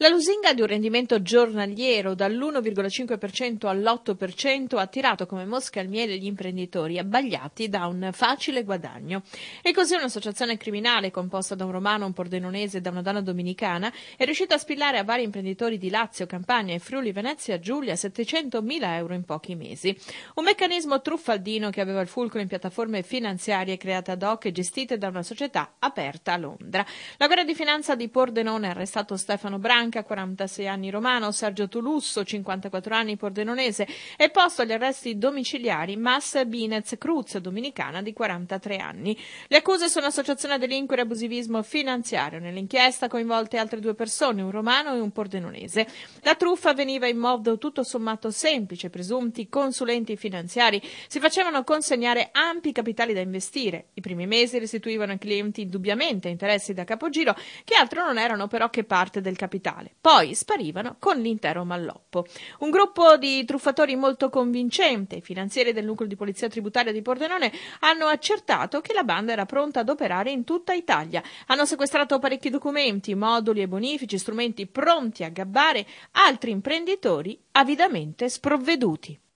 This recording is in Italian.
La lusinga di un rendimento giornaliero dall'1,5% all'8% ha tirato come mosca al miele gli imprenditori abbagliati da un facile guadagno. E così un'associazione criminale composta da un romano, un pordenonese e da una donna dominicana è riuscita a spillare a vari imprenditori di Lazio, Campania e Friuli Venezia Giulia 700.000 euro in pochi mesi. Un meccanismo truffaldino che aveva il fulcro in piattaforme finanziarie create ad hoc e gestite da una società aperta a Londra. La guerra di finanza di Pordenone ha arrestato Stefano Branco Bianca, 46 anni romano, Sergio Tulusso, 54 anni pordenonese, e posto agli arresti domiciliari Mas Binez Cruz, dominicana di 43 anni. Le accuse sono associazione a delinquere e abusivismo finanziario. Nell'inchiesta coinvolte altre due persone, un romano e un pordenonese. La truffa veniva in modo tutto sommato semplice, presunti consulenti finanziari si facevano consegnare ampi capitali da investire. I primi mesi restituivano ai clienti indubbiamente interessi da capogiro che altro non erano però che parte del capitale totale. Poi sparivano con l'intero malloppo. Un gruppo di truffatori molto convincente, i finanzieri del nucleo di polizia tributaria di Pordenone, hanno accertato che la banda era pronta ad operare in tutta Italia. Hanno sequestrato parecchi documenti, moduli e bonifici, strumenti pronti a gabbare altri imprenditori avidamente sprovveduti.